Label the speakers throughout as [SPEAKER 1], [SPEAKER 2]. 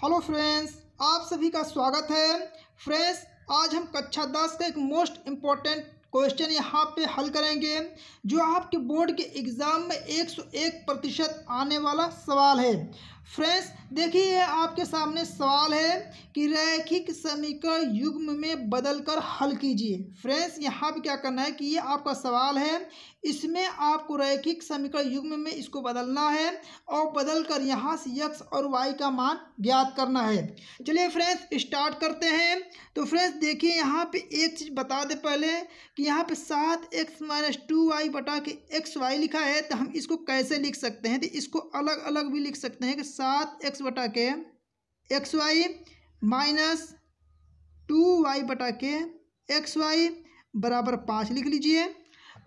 [SPEAKER 1] hello friends आप सभी का स्वागत है फ्रेंड्स आज हम कक्षा दस का एक मोस्ट इम्पॉर्टेंट क्वेश्चन यहाँ पे हल करेंगे जो आपके बोर्ड के एग्ज़ाम में 101 प्रतिशत आने वाला सवाल है फ्रेंड्स देखिए ये आपके सामने सवाल है कि रैखिक समीकरण युग्म में बदलकर हल कीजिए फ्रेंड्स यहाँ पे क्या करना है कि ये आपका सवाल है इसमें आपको रैखिक समीकरण युग्म में इसको बदलना है और बदलकर यहाँ से यक्स और वाई का मान ज्ञात करना है चलिए फ्रेंड्स स्टार्ट करते हैं तो फ्रेंड्स देखिए यहाँ पे एक चीज़ बता दें पहले कि यहाँ पे सात एक्स माइनस टू वाई बटा के एक्स वाई लिखा है तो हम इसको कैसे लिख सकते हैं तो इसको अलग अलग भी लिख सकते हैं कि सात एक्स बटा k x y minus two y बटा के एक्स वाई बराबर पाँच लिख लीजिए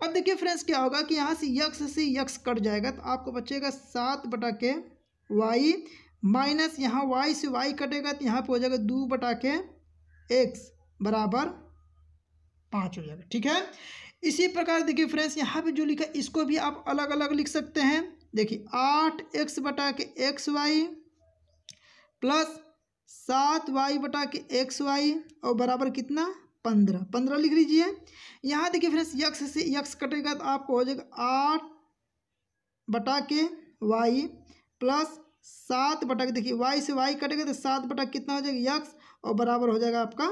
[SPEAKER 1] अब देखिए फ्रेंड्स क्या होगा कि यहाँ से यक्स से यक्स कट जाएगा तो आपको बचेगा सात बटा के वाई माइनस यहाँ वाई से वाई कटेगा तो यहाँ पे हो जाएगा दो बटा के एक्स बराबर पाँच हो जाएगा ठीक है इसी प्रकार देखिए फ्रेंड्स यहाँ पे जो लिखा इसको भी आप अलग अलग लिख सकते हैं देखिए आठ एक्स बटा के एक्स वाई प्लस सात वाई बटा के एक्स वाई और बराबर कितना पंद्रह पंद्रह लिख लीजिए यहाँ देखिए फ्रेंड्स यक्स से यक्स कटेगा तो आपको हो जाएगा आठ बटा के वाई प्लस सात बटा के देखिए वाई से वाई कटेगा तो सात बटा कितना हो जाएगा यक्स और बराबर हो जाएगा आपका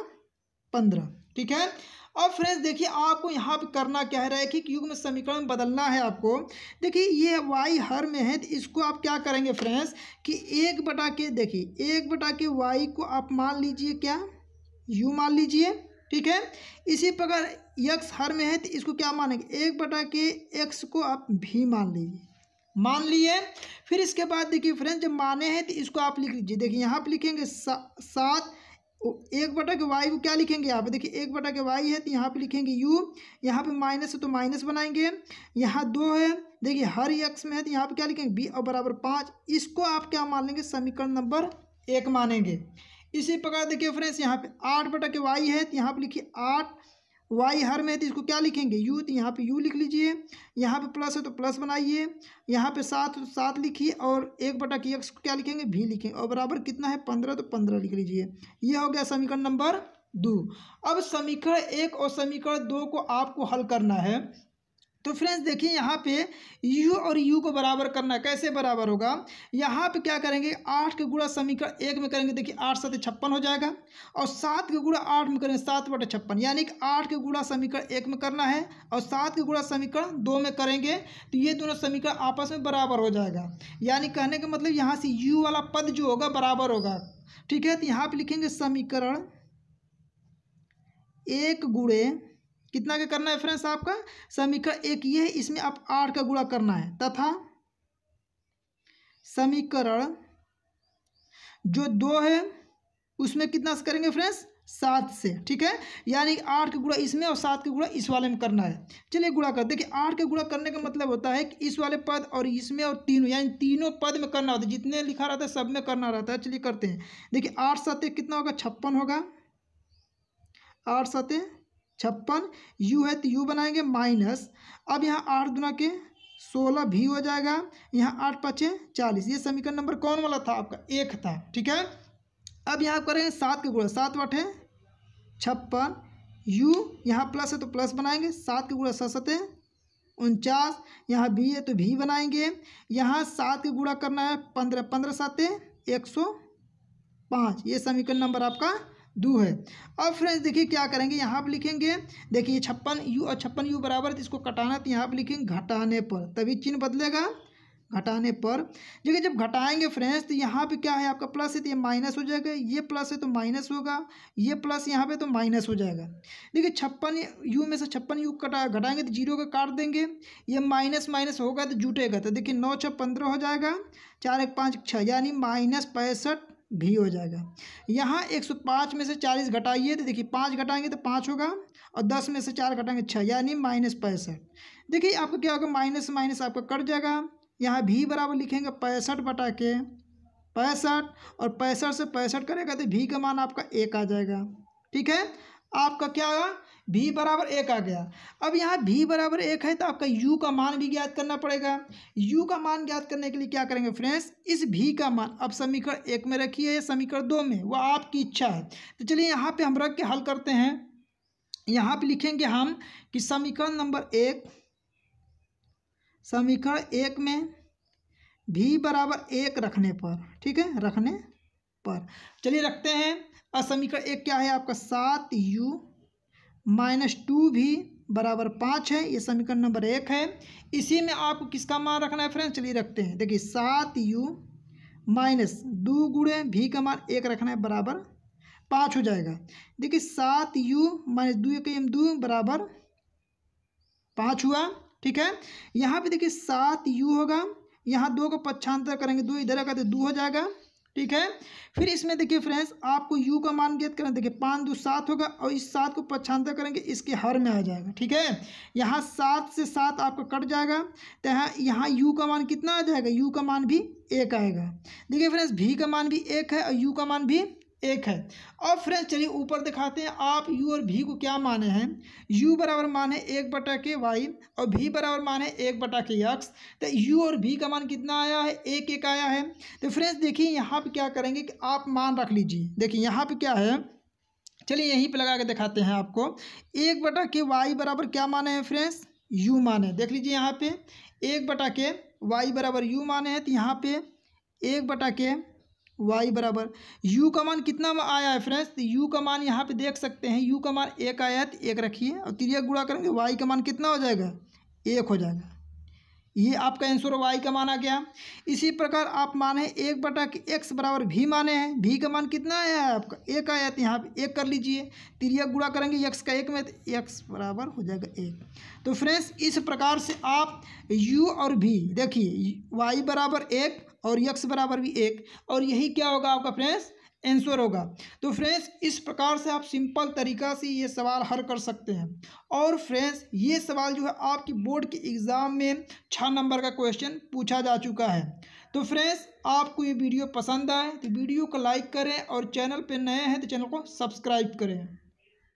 [SPEAKER 1] पंद्रह ठीक है अब फ्रेंड्स देखिए आपको यहाँ पर करना रहा है युग युग्म समीकरण बदलना है आपको देखिए ये वाई हर में है तो इसको आप क्या करेंगे फ्रेंड्स कि एक बटा के देखिए एक बटा के वाई को आप मान लीजिए क्या यू मान लीजिए ठीक है इसी प्रकार यक्स हर में है तो इसको क्या मानेंगे एक बटा के एक्स को आप भी मान लीजिए मान लिए फिर इसके बाद देखिए फ्रेंड्स जब माने हैं तो इसको आप लिख लीजिए देखिए यहाँ पर लिखेंगे सा, सात एक बटा के वाई को क्या लिखेंगे यहाँ पे देखिए एक बटा के वाई है तो यहाँ पे लिखेंगे यू यहाँ पे माइनस है तो माइनस बनाएंगे यहाँ दो है देखिए हर एक्स में है तो यहाँ पे क्या लिखेंगे बी और बराबर पाँच इसको आप क्या मान लेंगे समीकरण नंबर एक मानेंगे इसी प्रकार देखिए फ्रेंड्स यहाँ पे आठ बटा के वाई है तो यहाँ पर लिखिए आठ वाई हर में है तो इसको क्या लिखेंगे यू तो यहाँ पे यू लिख लीजिए यहाँ पे प्लस है तो प्लस बनाइए यहाँ पे सात तो सात लिखिए और एक बटा की एक्स को क्या लिखेंगे भी लिखेंगे और बराबर कितना है पंद्रह तो पंद्रह लिख लीजिए ये हो गया समीकरण नंबर दो अब समीकरण एक और समीकरण दो को आपको हल करना है तो फ्रेंड्स देखिए यहाँ पे यू और यू को बराबर करना कैसे बराबर होगा यहाँ पे क्या करेंगे आठ के गुड़ा समीकरण एक में करेंगे देखिए आठ सात छप्पन हो जाएगा और सात के गुड़ा आठ में करेंगे सात बटे छप्पन यानी कि आठ के गुड़ा समीकरण एक में करना है और सात के गुड़ा समीकरण दो में करेंगे तो ये दोनों समीकरण आपस में बराबर हो जाएगा यानी कहने का मतलब यहाँ से यू वाला पद जो होगा बराबर होगा ठीक है तो यहाँ पर लिखेंगे समीकरण एक गुड़े कितना का करना है फ्रेंड्स आपका समीकरण एक ये है इसमें आप आठ का गुणा करना है तथा समीकरण जो दो है उसमें कितना से करेंगे फ्रेंड्स सात से ठीक है यानी आठ का गुणा इसमें और सात का गुड़ा इस वाले में करना है चलिए गुड़ा कर देखिए आठ का गुणा करने का मतलब होता है कि इस वाले पद और इसमें और तीनों यानी तीनों पद में करना होता है जितने लिखा रहता है सब में करना रहता है चलिए करते हैं देखिए आठ सत्य कितना होगा छप्पन होगा आठ सत्य छप्पन यू है तो यू बनाएंगे माइनस अब यहाँ आठ दुना के सोलह भी हो जाएगा यहाँ आठ पचे चालीस ये समीकरण नंबर कौन वाला था आपका एक था ठीक है अब यहाँ करेंगे सात के गुड़ा सात बटे छप्पन यू यहाँ प्लस है तो प्लस बनाएंगे सात के गुड़ा सात सतह उनचास यहाँ भी है तो भी बनाएंगे यहाँ सात के गुड़ा करना है पंद्रह पंद्रह सात एक सौ पाँच ये समीकरण नंबर आपका दो है अब फ्रेंड्स देखिए क्या करेंगे यहाँ पर लिखेंगे देखिए छप्पन यू और छप्पन यू बराबर इसको कटाना तो यहाँ पर लिखेंगे घटाने पर तभी चिन्ह बदलेगा घटाने पर देखिए जब घटाएंगे फ्रेंड्स तो यहाँ पे क्या है आपका प्लस है तो ये माइनस हो जाएगा ये प्लस है तो माइनस होगा ये प्लस यहाँ पे तो माइनस हो जाएगा देखिए छप्पन यू में से छप्पन यू कटा घटाएंगे तो जीरो का काट देंगे ये माइनस माइनस होगा तो जुटेगा तो देखिए नौ छः पंद्रह हो जाएगा चार एक पाँच छः यानी माइनस पैंसठ भी हो जाएगा यहाँ 105 में से 40 घटाइए तो देखिए पाँच घटाएंगे तो पाँच होगा और दस में से चार घटाएंगे छः यानी माइनस पैंसठ देखिए आपका क्या होगा माइनस माइनस आपका कट जाएगा यहाँ भी बराबर लिखेंगे पैंसठ बटा के पैंसठ और पैंसठ से पैंसठ करेगा तो भी का मान आपका एक आ जाएगा ठीक है आपका क्या आया भी बराबर एक आ गया अब यहाँ भी बराबर एक है तो आपका यू का मान भी ज्ञात करना पड़ेगा यू का मान ज्ञात करने के लिए क्या करेंगे फ्रेंड्स इस भी का मान अब समीकरण एक में रखिए या समीकरण दो में वह आपकी इच्छा है तो चलिए यहाँ पे हम रख के हल करते हैं यहाँ पे लिखेंगे हम कि समीकरण नंबर एक समीकरण एक में भी बराबर एक रखने पर ठीक है रखने पर चलिए रखते हैं असमीकरण एक क्या है आपका सात यू माइनस टू भी बराबर पाँच है ये समीकरण नंबर एक है इसी में आपको किसका मान रखना है फ्रेंड्स चलिए रखते हैं देखिए सात यू माइनस दो गुड़े भी का मान एक रखना है बराबर पाँच हो जाएगा देखिए सात यू माइनस दो एक एम दो बराबर पाँच हुआ ठीक है यहाँ पे देखिए सात यू होगा यहाँ दो का पक्षांतर करेंगे दो इधर का तो दो हो जाएगा ठीक है फिर इसमें देखिए फ्रेंड्स आपको u का मान ज्ञात करना देखिए पाँच दो सात होगा और इस सात को पछांतर करेंगे इसके हर में आ जाएगा ठीक है यहाँ सात से सात आपका कट जाएगा तो यहाँ यहाँ यू का मान कितना आ जाएगा u का मान भी एक आएगा देखिए फ्रेंड्स v का मान भी एक है और u का मान भी एक है अब फ्रेंड्स चलिए ऊपर दिखाते हैं आप यू और भी को क्या माने हैं यू बराबर माने एक बटा के वाई और भी बराबर माने एक बटा के यक्स तो यू और भी का मान कितना आया है एक एक आया है तो फ्रेंड्स देखिए यहाँ पे क्या करेंगे कि आप मान रख लीजिए देखिए यहाँ पे क्या है चलिए यहीं पे लगा के दिखाते हैं आपको एक बटा के वाई बराबर क्या माने हैं फ्रेंड्स यू माने देख लीजिए यहाँ पे एक बटा के वाई बराबर यू माने हैं तो यहाँ पे एक बटा के वाई बराबर यू का मान कितना आया है फ्रेंड्स तो यू का मान यहाँ पे देख सकते हैं यू का मान एक आया है तो एक रखिए और त्रिया गुड़ा करेंगे वाई का मान कितना हो जाएगा एक हो जाएगा ये आपका आंसर वाई का माना गया इसी प्रकार आप माने एक बटा एक्स बराबर भी माने हैं भी का मान कितना आया है आपका एक आया तो यहाँ पर एक कर लीजिए तिरिया गुड़ा करेंगे एक्स का एक में तो एक्स बराबर हो जाएगा एक तो फ्रेंड्स इस प्रकार से आप यू और भी देखिए वाई बराबर एक और यक्स बराबर भी एक और यही क्या होगा आपका फ्रेंड्स आंसर होगा तो फ्रेंड्स इस प्रकार से आप सिंपल तरीका से ये सवाल हल कर सकते हैं और फ्रेंड्स ये सवाल जो है आपकी बोर्ड के एग्ज़ाम में छः नंबर का क्वेश्चन पूछा जा चुका है तो फ्रेंड्स आपको ये वीडियो पसंद आए तो वीडियो को लाइक करें और चैनल पर नए हैं तो चैनल को सब्सक्राइब करें